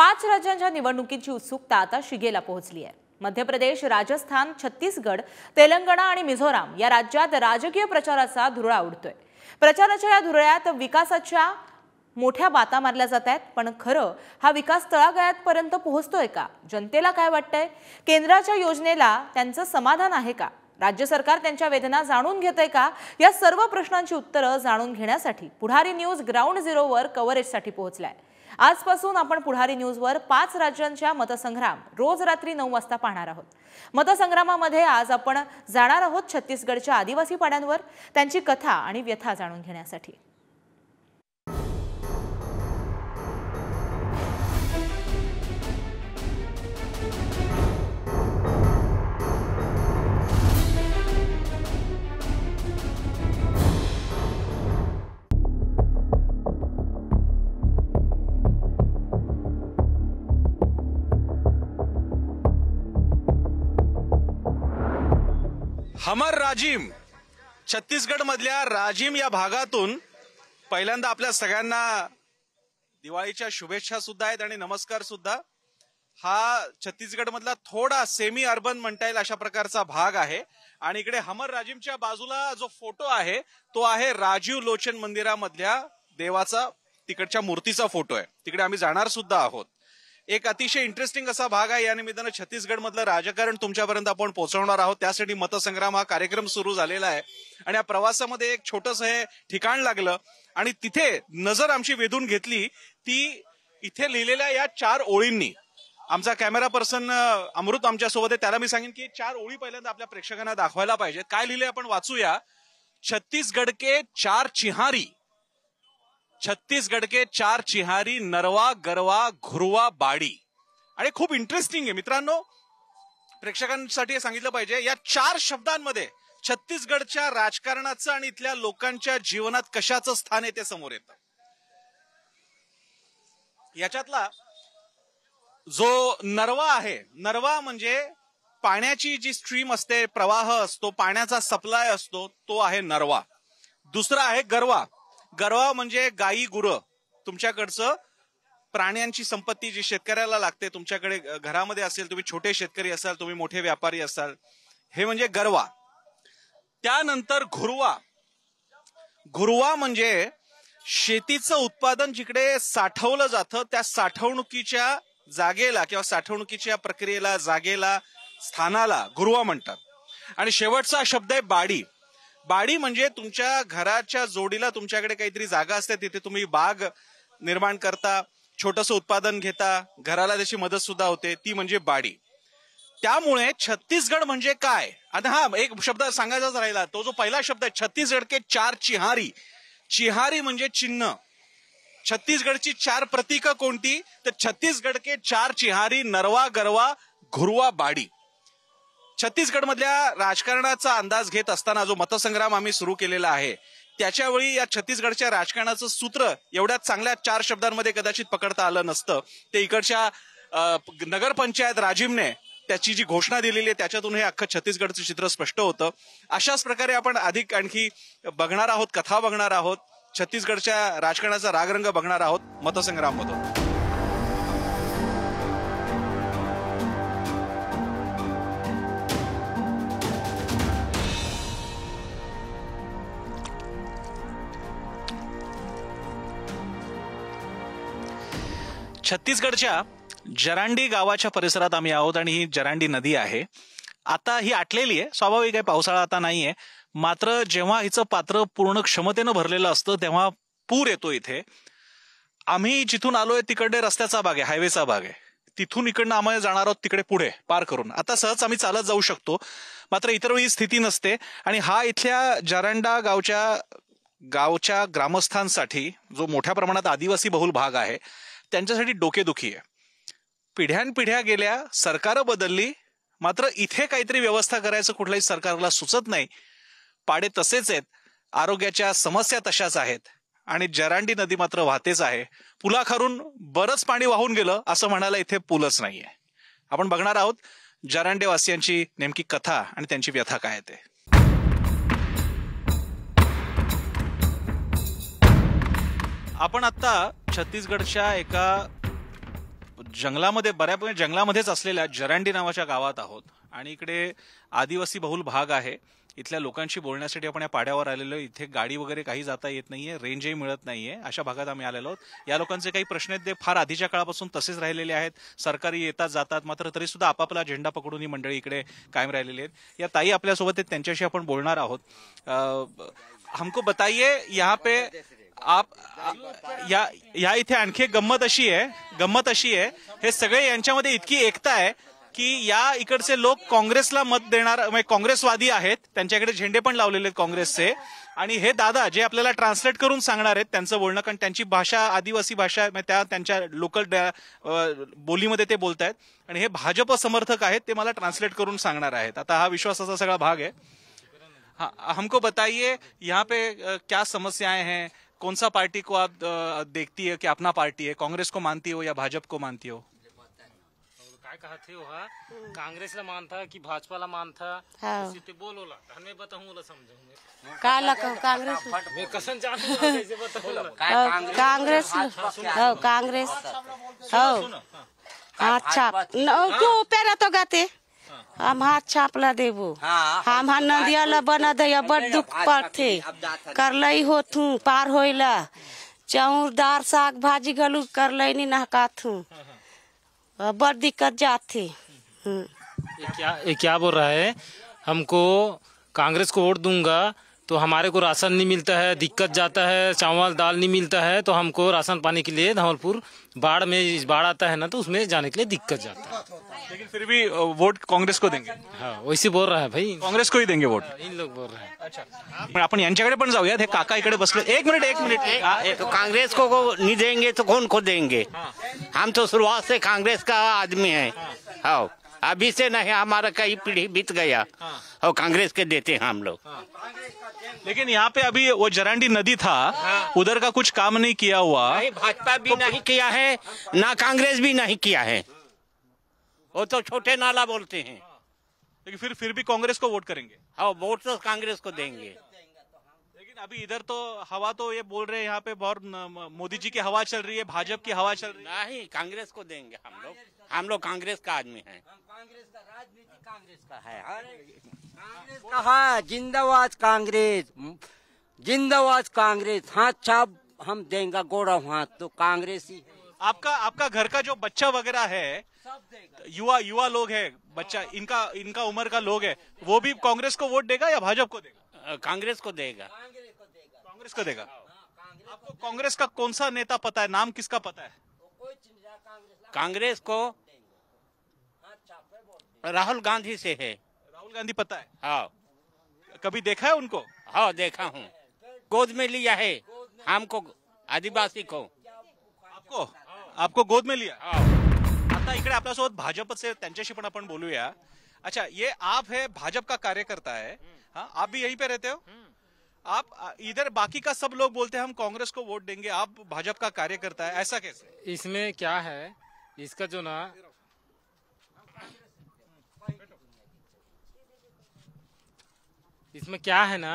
पाच राज्यांच्या निवडणुकीची उत्सुकता आता शिगेला पोहोचली आहे मध्य प्रदेश राजस्थान छत्तीसगड तेलंगणा आणि मिझोराम या राज्यात राजकीय प्रचाराचा धुरळा उडतोय प्रचाराच्या या धुरळ्यात विकासाच्या मोठ्या बाता मारल्या जात आहेत पण खरं हा विकास तळागाळ्यापर्यंत पोहोचतोय का जनतेला काय वाटतंय केंद्राच्या योजनेला त्यांचं समाधान आहे का राज्य सरकार त्यांच्या वेदना जाणून घेत आहे का या सर्व प्रश्नांची उत्तरं जाणून घेण्यासाठी पुढारी न्यूज ग्राउंड झिरोवर कव्हरेजसाठी पोहोचलाय आजपासून आपण पुढारी न्यूजवर पाच राज्यांच्या मतसंग्राम रोज रात्री नऊ वाजता पाहणार आहोत मतसंग्रामामध्ये आज आपण जाणार आहोत छत्तीसगडच्या आदिवासी पाड्यांवर त्यांची कथा आणि व्यथा जाणून घेण्यासाठी हमर राजीम छत्तीसगड मधल्या राजीम या भागातून पहिल्यांदा आपल्या सगळ्यांना दिवाळीच्या शुभेच्छा सुद्धा आहेत आणि नमस्कार सुद्धा हा छत्तीसगड मधला थोडा सेमी अर्बन म्हणता येईल अशा प्रकारचा भाग आहे आणि इकडे हमर राजीमच्या बाजूला जो फोटो आहे तो आहे राजीव लोचन मंदिरामधल्या देवाचा तिकडच्या मूर्तीचा फोटो आहे तिकडे आम्ही जाणार सुद्धा आहोत एक अतिशय इंटरेस्टिंग असा भाग आहे या निमित्तानं छत्तीसगड मधलं राजकारण तुमच्यापर्यंत आपण पोहोचवणार आहोत त्यासाठी मतसंग्राम हा कार्यक्रम सुरू झालेला आहे आणि या प्रवासामध्ये एक छोटस हे ठिकाण लागलं आणि तिथे नजर आमची वेधून घेतली ती इथे लिहिलेल्या या चार ओळींनी आमचा कॅमेरा पर्सन अमृत आमच्या सोबत आहे त्याला मी सांगेन की चार ओळी पहिल्यांदा आपल्या प्रेक्षकांना दाखवायला पाहिजेत काय लिहिले आपण वाचूया छत्तीसगड के चार चिहारी छत्तीसगड के चार चिहारी नरवा गरवा घुरवा बाडी आणि खूप इंटरेस्टिंग आहे मित्रांनो प्रेक्षकांसाठी सांगितलं पाहिजे या चार शब्दांमध्ये छत्तीसगडच्या राजकारणाचं आणि इथल्या लोकांच्या जीवनात कशाचं स्थान आहे ते समोर येतं याच्यातला जो नरवा आहे नरवा म्हणजे पाण्याची जी स्ट्रीम असते प्रवाह असतो पाण्याचा सप्लाय असतो तो आहे नरवा दुसरा आहे गरवा गरवा म्हणजे गाई गुरं तुमच्याकडचं प्राण्यांची संपत्ती जी शेतकऱ्याला लागते तुमच्याकडे घरामध्ये असेल तुम्ही छोटे शेतकरी असाल तुम्ही मोठे व्यापारी असाल हे म्हणजे गरवा त्यानंतर घुरवा घुरवा म्हणजे शेतीचं उत्पादन जिकडे साठवलं जातं त्या साठवणुकीच्या जागेला किंवा साठवणुकीच्या प्रक्रियेला जागेला स्थानाला गुरुवा म्हणतात आणि शेवटचा शब्द आहे बाडी बाडी म्हणजे तुमच्या घराच्या जोडीला तुमच्याकडे काहीतरी जागा असते तिथे तुम्ही बाग निर्माण करता छोटस उत्पादन घेता घराला त्याची मदत सुद्धा होते ती म्हणजे बाडी त्यामुळे छत्तीसगड म्हणजे काय आता हा एक शब्द सांगायचाच राहिला तो जो पहिला शब्द आहे छत्तीसगड के चार चिहारी चिहारी म्हणजे चिन्ह छत्तीसगडची चार प्रतीक कोणती तर छत्तीसगड के चार चिहारी नरवा गरवा घुरवा बाडी छत्तीसगडमधल्या राजकारणाचा अंदाज घेत असताना जो मतसंग्राम आम्ही सुरू केलेला आहे त्याच्यावेळी या छत्तीसगडच्या राजकारणाचं सूत्र एवढ्या चांगल्या चार शब्दांमध्ये कदाचित पकडता आलं नसतं ते इकडच्या नगरपंचायत राजीमने त्याची जी घोषणा दिलेली आहे त्याच्यातून हे अख्खं छत्तीसगडचं चित्र स्पष्ट होतं अशाच प्रकारे आपण अधिक आणखी बघणार आहोत कथा बघणार आहोत छत्तीसगडच्या राजकारणाचा रागरंग बघणार आहोत मतसंग्राममधून छत्तीसगडच्या जरांडी गावाच्या परिसरात आम्ही आहोत आणि ही जरांडी नदी आहे आता ही आटलेली आहे स्वाभाविक आहे पावसाळा आता नाहीये मात्र जेव्हा हिचं पात्र पूर्ण क्षमतेनं भरलेलं असतं तेव्हा पूर येतो इथे आम्ही जिथून आलोय तिकडे रस्त्याचा भाग आहे हायवेचा भाग आहे तिथून इकडनं आम्हाला जाणार आहोत तिकडे पुढे पार करून आता सहज आम्ही चालत जाऊ शकतो मात्र इतर वेळी स्थिती नसते आणि हा इथल्या जरांडा गावच्या गावच्या ग्रामस्थांसाठी जो मोठ्या प्रमाणात आदिवासी बहुल भाग आहे त्यांच्यासाठी डोकेदुखी आहे पिढ्यानपिढ्या गेल्या सरकार बदलली मात्र इथे काहीतरी व्यवस्था करायचं कुठल्याही सरकारला सुचत नाही पाडे तसेच आहेत आरोग्याच्या समस्या तशाच आहेत आणि जरांडी नदी मात्र वाहतेच आहे पुलाखारून बरंच पाणी वाहून गेलं असं म्हणायला इथे पूलच नाहीये आपण बघणार आहोत जरांडेवासियांची नेमकी कथा आणि त्यांची व्यथा काय ते आपण आता छत्तीसगडच्या एका जंगलामध्ये बऱ्यापैकी जंगलामध्येच असलेल्या जरांडी नावाच्या गावात आहोत आणि इकडे आदिवासी बहुल भाग आहे इथल्या लोकांशी बोलण्यासाठी आपण या पाड्यावर आलेलो इथे गाडी वगैरे काही जाता येत नाहीये रेंजही मिळत नाहीये अशा भागात आम्ही आलेलो आहोत या लोकांचे काही प्रश्न आहेत ते फार आधीच्या काळापासून तसेच राहिलेले आहेत सरकारी येतात जातात मात्र तरी सुद्धा आपापला झेंडा पकडून ही मंडळी इकडे कायम राहिलेली आहेत या ताई आपल्यासोबत आहेत त्यांच्याशी आपण बोलणार आहोत हमको बताइए यहाँ पे आप या या इथे आणखी गंमत अशी आहे गंमत अशी आहे हे सगळे यांच्यामध्ये इतकी एकता आहे की या इकडचे लोक काँग्रेसला मत देणार म्हणजे काँग्रेसवादी आहेत त्यांच्याकडे झेंडे पण लावलेले आहेत काँग्रेसचे आणि हे दादा जे आपल्याला ट्रान्सलेट करून सांगणार आहेत त्यांचं बोलणं कारण त्यांची भाषा आदिवासी भाषा त्या त्यांच्या लोकल बोलीमध्ये ते बोलत आहेत आणि हे भाजप समर्थक आहेत ते मला ट्रान्सलेट करून सांगणार आहेत आता हा विश्वासाचा सगळा भाग आहे हमको बताइए यहाँ पे क्या समस्याएं हैं कौन सा पार्टी को आप देखती है कि अपना पार्टी है कांग्रेस को मानती हो या भाजपा को मानती हो काय कहते हो हा मानता की भाजपा हाँ। ला मान था हमें कांग्रेस समजावून हाँ, काय हाँ, कांग्रेस अच्छा, अच्छा, अच्छा। क्यों पेरा तो गाते हम हाथ छाप ला देबो हाँ, हम हा तो नदिया ला बना दे बड़ दुख पड़ते कर लई तू पार होइला चौरदार साग भाजी गलू कर लई नहकाथू बड़ दिक्कत हम्म। ये क्या ये क्या बोल रहा है हमको कांग्रेस को वोट दूंगा तो हमारे को राशन नहीं मिलता है दिक्कत जाता है चावल दाल नहीं मिलता है तो हमको राशन पाने के लिए धौलपुर बाढ़ में बाढ़ आता है ना तो उसमें जाने के लिए दिक्कत जाता है लेकिन फिर भी वोट कांग्रेस को देंगे हाँ वैसे बोल रहा है भाई कांग्रेस को ही देंगे वोट हाँ, इन लोग बोल रहे हैं अच्छा यहाँ यांच्याकडे पण काका इकडे बसले एक मिनट एक मिनट तो कांग्रेस को को नहीं देंगे तो कौन को देंगे हाँ. हम तो शुरुआत से कांग्रेस का आदमी है हाँ, हाँ. अभी से नहीं हमारा कई पीढ़ी बीत गया हाँ। और कांग्रेस के देते हैं हम लोग हाँ। लेकिन यहाँ पे अभी वो जरांडी नदी था हाँ। उधर का कुछ काम नहीं किया हुआ भाजपा भी तो नहीं किया है ना कांग्रेस भी नहीं किया है वो तो छोटे नाला बोलते हैं लेकिन फिर फिर भी कांग्रेस को वोट करेंगे हाँ वोट तो कांग्रेस को देंगे लेकिन अभी इधर तो हवा तो ये बोल रहे हैं यहाँ पे बहुत मोदी जी की हवा चल रही है भाजपा की हवा चल रही है नहीं कांग्रेस को देंगे हम लोग हम लोग कांग्रेस का आदमी है कांग्रेस का राजनीति कांग्रेस का है हाँ, कांग्रेस का जिंदाबाद कांग्रेस जिंदाबाद कांग्रेस हाथ छाप हम देंगे गोड़ा हाथ तो कांग्रेस ही आपका आपका घर का जो बच्चा वगैरह है युवा युवा लोग है बच्चा हाँ। इनका इनका उम्र का लोग है वो भी कांग्रेस को वोट देगा या भाजपा को देगा कांग्रेस को देगा कांग्रेस को देगा हाँ, आपको कांग्रेस का कौन सा नेता पता है नाम किसका पता है कांग्रेस को राहुल गांधी से है राहुल गांधी पता है हाँ कभी देखा है उनको हाँ देखा हूँ गोद में लिया है हमको आदिवासी को आपको आपको गोद में लिया हाँ। आता इकडे अपना सोच भाजप से बोलूया अच्छा ये आप है भाजप का कार्यकर्ता है हाँ आप भी यहीं पे रहते हो आप इधर बाकी का सब लोग बोलते हैं हम कांग्रेस को वोट देंगे आप भाजपा का कार्यकर्ता है ऐसा कैसे इसमें क्या है इसका जो ना इसमें क्या है ना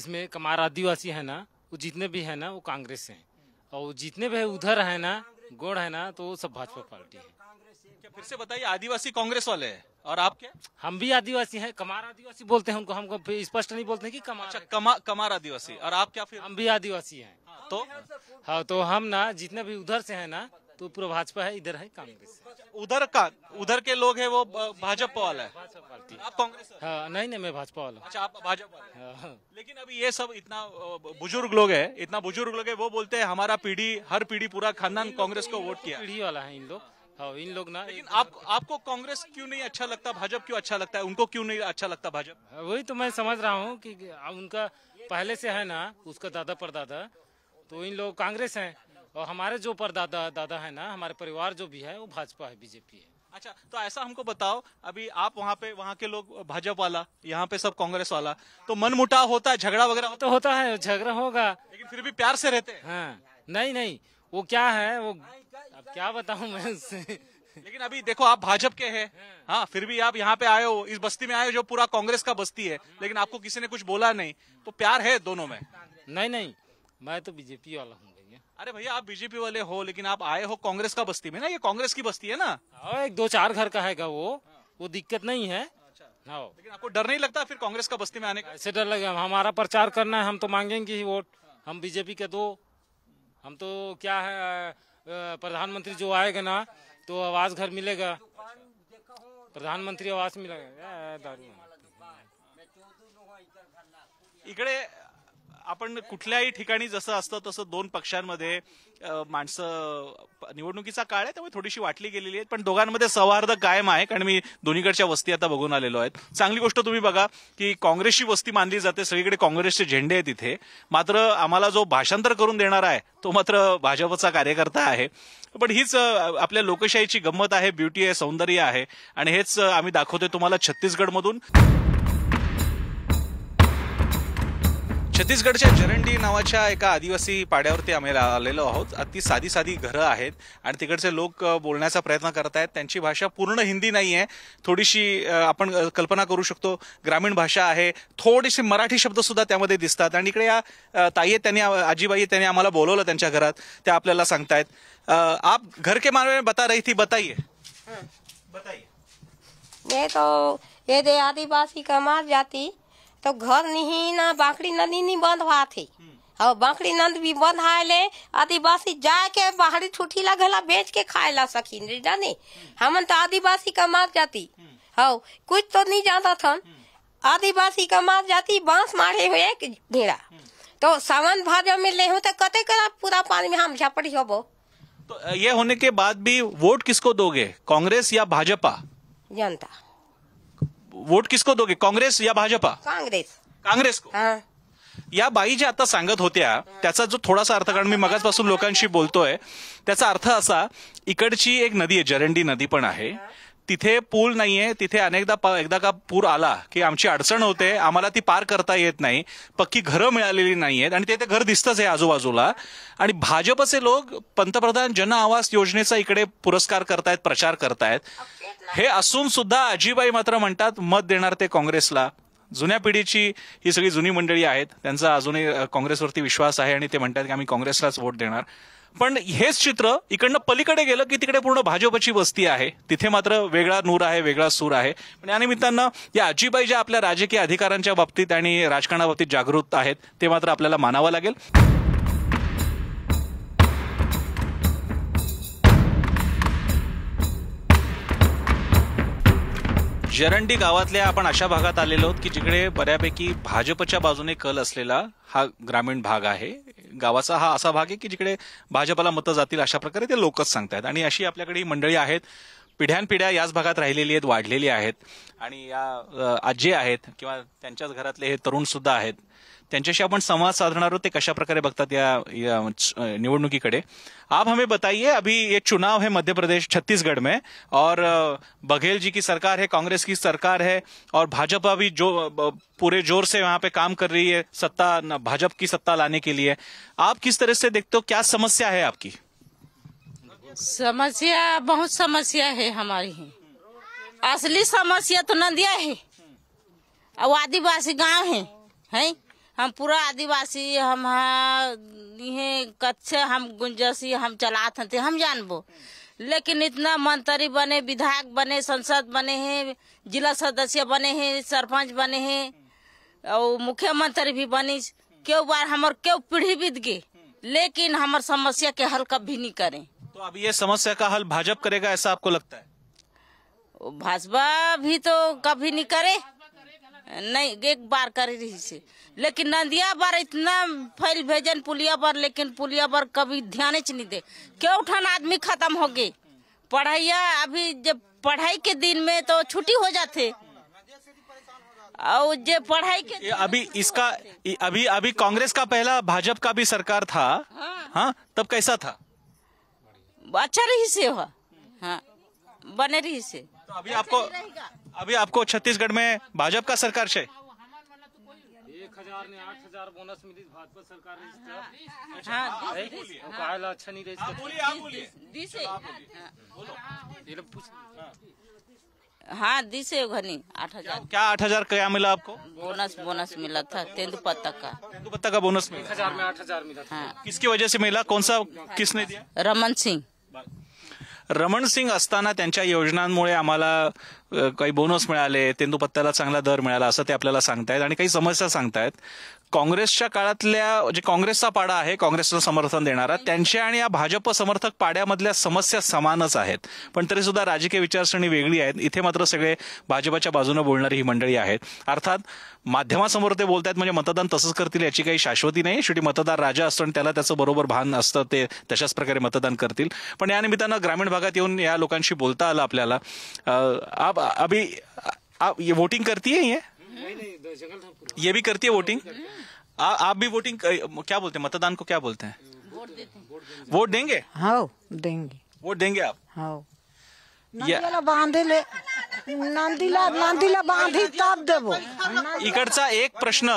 इसमें कमार आदिवासी है ना वो जितने भी है ना वो कांग्रेस से हैं और जितने भी उधर है ना गोड़ है ना तो वो सब भाजपा पार्टी है क्या फिर से बताइए आदिवासी कांग्रेस वाले हैं और आप क्या हम भी आदिवासी हैं कमार आदिवासी बोलते हैं उनको हमको स्पष्ट नहीं बोलते कि कमार अच्छा, कमा, कमार आदिवासी और आप क्या फिर हम भी आदिवासी हैं तो हाँ तो, हाँ, तो हम ना जितने भी उधर से है ना तो पूरा भाजपा है इधर है कांग्रेस उधर का उधर के लोग है वो भाजपा वाला है आप कांग्रेस हाँ नहीं नहीं मैं भाजपा वाला अच्छा आप भाजपा हाँ, हाँ। लेकिन अभी ये सब इतना बुजुर्ग लोग है इतना बुजुर्ग लोग है वो बोलते हैं हमारा पीढ़ी हर पीढ़ी पूरा खानदान कांग्रेस को वोट किया पीढ़ी वाला है इन लोग हाँ इन लोग ना लेकिन आप आपको कांग्रेस क्यों नहीं अच्छा लगता भाजपा क्यों अच्छा लगता है उनको क्यों नहीं अच्छा लगता भाजपा हाँ, वही तो मैं समझ रहा हूँ कि उनका पहले से है ना उसका दादा परदादा तो इन लोग कांग्रेस हैं और हमारे जो परदादा दादा है ना हमारे परिवार जो भी है वो भाजपा है बीजेपी है अच्छा तो ऐसा हमको बताओ अभी आप वहाँ पे वहाँ के लोग भाजपा वाला यहाँ पे सब कांग्रेस वाला तो मन मुटाव होता है झगड़ा वगैरह तो होता है झगड़ा होगा लेकिन फिर भी प्यार से रहते हैं हाँ नहीं नहीं वो क्या है वो अब क्या बताऊ मैं उससे लेकिन अभी देखो आप भाजपा के है हाँ फिर भी आप यहाँ पे आए हो इस बस्ती में आए जो पूरा कांग्रेस का बस्ती है लेकिन आपको किसी ने कुछ बोला नहीं तो प्यार है दोनों में नहीं नहीं मैं तो बीजेपी वाला हूँ अरे भैया आप बीजेपी वाले हो लेकिन आप आए हो कांग्रेस का बस्ती में ना ये कांग्रेस की बस्ती है ना हाँ, एक दो चार घर का है का वो वो दिक्कत नहीं है अच्छा। हाँ लेकिन आपको डर नहीं लगता फिर कांग्रेस का बस्ती में आने का ऐसे डर लगे हमारा प्रचार करना है हम तो मांगेंगे ही वोट हम बीजेपी के दो हम तो क्या है प्रधानमंत्री जो आएगा ना तो आवाज घर मिलेगा प्रधानमंत्री आवास मिलेगा इकड़े आपण कुठल्याही ठिकाणी जसं असतं तसं दोन पक्षांमध्ये माणसं निवडणुकीचा काळ आहे त्यामुळे थोडीशी वाटली गेलेली आहे पण दोघांमध्ये सौहार्द कायम आहे कारण मी दोन्हीकडच्या वस्ती आता बघून आलेलो आहेत चांगली गोष्ट तुम्ही बघा की काँग्रेसची वस्ती मानली जाते सगळीकडे काँग्रेसचे झेंडे आहेत तिथे मात्र आम्हाला जो भाषांतर करून देणारा आहे तो मात्र भाजपचा कार्यकर्ता आहे पण हीच आपल्या लोकशाहीची गंमत आहे ब्युटी आहे सौंदर्य आहे आणि हेच आम्ही दाखवतोय तुम्हाला छत्तीसगडमधून छत्तीसगडच्या जरंडी नावाच्या एका आदिवासी पाड्यावरती आम्ही आलेलो आहोत अति साधी साधी घरं आहेत आणि तिकडचे लोक बोलण्याचा प्रयत्न करत आहेत त्यांची भाषा पूर्ण हिंदी नाही आहे थोडीशी आपण कल्पना करू शकतो ग्रामीण भाषा आहे थोडीशी मराठी शब्द सुद्धा त्यामध्ये दिसतात आणि इकडे या ताई त्यांनी आजीबाई त्यांनी आम्हाला बोलवलं त्यांच्या घरात त्या आपल्याला सांगतायत आप घर के बारे बता रही थी बताइए बताइए ये तो ये आदिवासी कमाल जाती तो घर नहीं ना बांकड़ी नदी नहीं बंद हुआ थी और हम्म। बांकड़ी नंद भी बंद ले आदिवासी जाए के बाहरी छुट्टी लगेला बेच के खाए ला सकी नहीं जाने हम हम्म। तो आदिवासी का मार जाती हाँ कुछ तो नहीं जाता था आदिवासी का मार जाती बांस मारे हुए एक घेरा तो सावन भादव में ले हूँ तो कते करा पूरा पानी में हम झपड़ी होबो तो ये होने के बाद भी वोट किसको दोगे कांग्रेस या भाजपा जनता वोट किसको दोगे काँग्रेस या भाजपा काँग्रेस काँग्रेस को या बाई ज्या आता सांगत होत्या त्याचा जो थोडासा अर्थ कारण मी मगाचपासून लोकांशी बोलतोय त्याचा अर्थ असा इकडची एक नदी आहे जरंडी नदी पण आहे तिथे पूल नाहीये तिथे अनेकदा एकदा का पूर आला की आमची अडचण होते आम्हाला ती पार करता येत नाही पक्की घरं मिळालेली नाहीयेत आणि ते घर दिसतच आहे आजूबाजूला आणि भाजपचे लोक पंतप्रधान जन आवास योजनेचा इकडे पुरस्कार करतायत प्रचार करतायत हे असून सुद्धा अजिबाई मात्र म्हणतात मत देणार ते काँग्रेसला जुन्या पिढीची ही सगळी जुनी मंडळी आहेत त्यांचा अजूनही काँग्रेसवरती विश्वास आहे आणि ते म्हणतात की आम्ही काँग्रेसलाच वोट देणार पण हेच चित्र इकडनं पलीकडे गेलं की तिकडे पूर्ण भाजपची वस्ती आहे तिथे मात्र वेगळा नूर आहे वेगळा सूर आहे पण या निमित्तानं या अजिबाई ज्या आपल्या राजकीय अधिकारांच्या बाबतीत आणि राजकारणाबाबतीत जागृत आहेत ते मात्र आपल्याला मानावं लागेल जरंडी गावातल्या आपण अशा भागात आलेलो आहोत की जिकडे बऱ्यापैकी भाजपच्या बाजूने कल असलेला हा ग्रामीण भाग आहे गावाचा हा असा भाग आहे की जिकडे भाजपाला मतं जातील अशा प्रकारे ते लोकच सांगतात आणि अशी आपल्याकडे मंडळी आहेत पिढ्यानपिढ्या याच भागात राहिलेली आहेत वाढलेली आहेत आणि या आजी आहेत किंवा त्यांच्याच घरातले हे तरुण सुद्धा आहेत त्यांच्याशी संवाद साधना कशा प्रकारे बगत या, या आप हमें बताइए अभी ये चुनाव है मध्य प्रदेश छत्तीसगढ़ में और बघेल जी की सरकार है कांग्रेस की सरकार है और भाजपा भी जो पूरे जोर से वहां पे काम कर रही है सत्ता भाजपा की सत्ता लाने के लिए आप किस तरह से देखते हो क्या समस्या है आपकी समस्या बहुत समस्या है हमारी असली समस्या तो नदिया है और आदिवासी गाँव है है? हम पूरा आदिवासी हम ये हाँ, कच्छ हम गुंजसी हम चलात हते हम जानबो लेकिन इतना मंत्री बने विधायक बने संसद बने हैं जिला सदस्य बने हैं सरपंच बने हैं और मुख्यमंत्री भी बनी क्यों बार हमार क्यों पीढ़ी बीत गए लेकिन हमार समस्या के हल कभी नहीं करें तो अब ये समस्या का हल भाजपा करेगा ऐसा आपको लगता है भाजपा भी तो कभी नहीं करे नहीं एक बार करी रही से लेकिन नंदिया बार इतना फैल भेजन पुलिया पर लेकिन पुलिया पर कभी ध्यान नहीं दे क्यों उठान आदमी खत्म हो गए पढ़ाइया अभी जब पढ़ाई के दिन में तो छुट्टी हो जाते और जो पढ़ाई के अभी इसका अभी अभी कांग्रेस का पहला भाजपा का भी सरकार था हाँ, हाँ तब कैसा था अच्छा रही से हुआ हाँ बने रही से तो अभी अच्छा आपको अभी आपको छत्तीसगढ़ में भाजपा का सरकार से एक हजार ने आठ हजार बोनस मिली भाजपा सरकार हाँ, हाँ, अच्छा, हाँ, अच्छा, हाँ, अच्छा नहीं हाँ घनी आठ हजार क्या आठ हजार क्या मिला आपको बोनस बोनस मिला था तेंदुपत्ता का तेंदुपत्ता का बोनस मिला हजार में आठ हजार मिला था किसकी वजह से मिला कौन सा किसने दिया रमन सिंह रमण सिंग असताना त्यांच्या योजनांमुळे आम्हाला काही बोनस मिळाले तेंदुपत्त्याला चांगला दर मिळाला असं ते आपल्याला सांगतायत आणि काही समस्या सांगतायत काँग्रेसच्या काळातल्या जे काँग्रेसचा पाडा आहे काँग्रेसला समर्थन देणारा त्यांच्या आणि या भाजप समर्थक पाड्यामधल्या समस्या समानच आहेत पण तरी सुद्धा राजकीय विचारसरणी वेगळी आहेत इथे मात्र सगळे भाजपाच्या बाजूने बोलणारी ही मंडळी आहेत अर्थात माध्यमासमोर ते बोलतात म्हणजे मतदान तसंच करतील याची काही शाश्वती नाही शेवटी मतदार राजा असतो आणि त्याला त्याचं बरोबर भान असतं ते तशाच प्रकारे मतदान करतील पण या निमित्तानं ग्रामीण भागात येऊन या लोकांशी बोलता आलं आपल्याला अभि अभी आप ये वोटिंग करती है ये ये भी करती है वोटिंग हाँ, आ, आप भी वोटिंग क्या बोलते हैं मतदान को क्या बोलते हैं वोट देंगे हाँ देंगे वोट देंगे आप हाँ इकडचा एक प्रश्न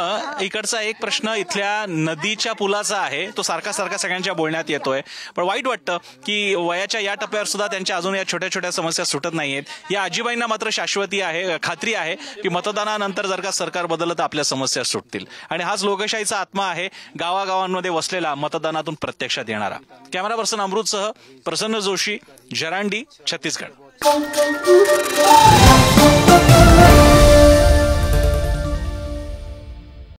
इकडचा एक प्रश्न इथल्या नदीच्या पुलाचा आहे तो सारखा सारखा सगळ्यांच्या बोलण्यात येतोय पण वाईट वाटतं की वयाच्या या टप्प्यावर सुद्धा त्यांच्या अजून या छोट्या छोट्या समस्या सुटत नाहीयेत या आजीबाईंना मात्र शाश्वती आहे खात्री आहे की मतदानानंतर जर का सरकार बदललं तर आपल्या समस्या सुटतील आणि हाच लोकशाहीचा आत्मा आहे गावागावांमध्ये वसलेला मतदानातून प्रत्यक्षात येणारा कॅमेरा पर्सन अमृतसह प्रसन्न जोशी जरांडी छत्तीसगड Boom, boom, boom,